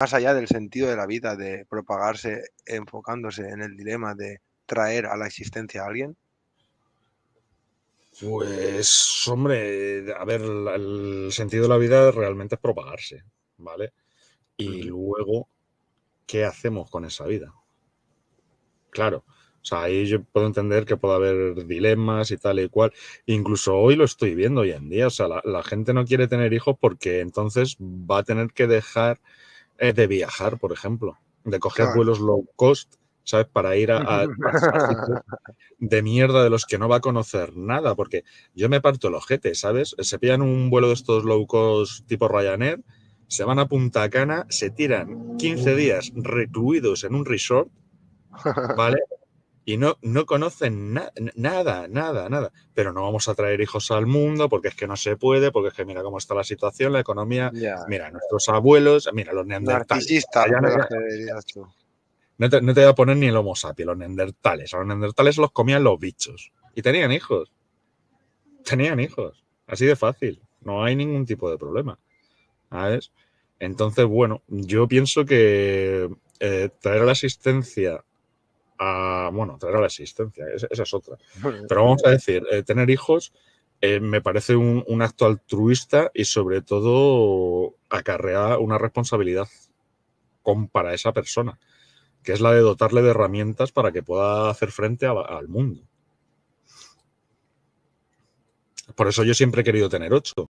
más allá del sentido de la vida, de propagarse enfocándose en el dilema de traer a la existencia a alguien? Pues, hombre, a ver, el sentido de la vida realmente es propagarse, ¿vale? Y luego, ¿qué hacemos con esa vida? Claro, o sea, ahí yo puedo entender que puede haber dilemas y tal y cual. Incluso hoy lo estoy viendo hoy en día, o sea, la, gente no quiere tener hijos porque entonces va a tener que dejar es de viajar, por ejemplo, de coger vuelos low cost, ¿sabes? Para ir a, de mierda de los que no va a conocer nada, porque yo me parto el ojete, ¿sabes? Se pillan un vuelo de estos low cost tipo Ryanair, se van a Punta Cana, se tiran 15 días recluidos en un resort, ¿vale? y no, no conocen nada, nada, nada. Pero no vamos a traer hijos al mundo porque es que no se puede, porque es que mira cómo está la situación, la economía, mira, nuestros abuelos, mira, los neandertales. No, te, voy a poner ni el homo sapiens, los neandertales. A los neandertales los comían los bichos. Y tenían hijos. Tenían hijos. Así de fácil. No hay ningún tipo de problema. ¿Sabes? Entonces, bueno, yo pienso que eh, traer la asistencia bueno, traer a la existencia, esa, es otra. Pero vamos a decir, eh, tener hijos eh, me parece un, acto altruista y sobre todo acarrea una responsabilidad con, para esa persona, que es la de dotarle de herramientas para que pueda hacer frente al mundo. Por eso yo siempre he querido tener ocho.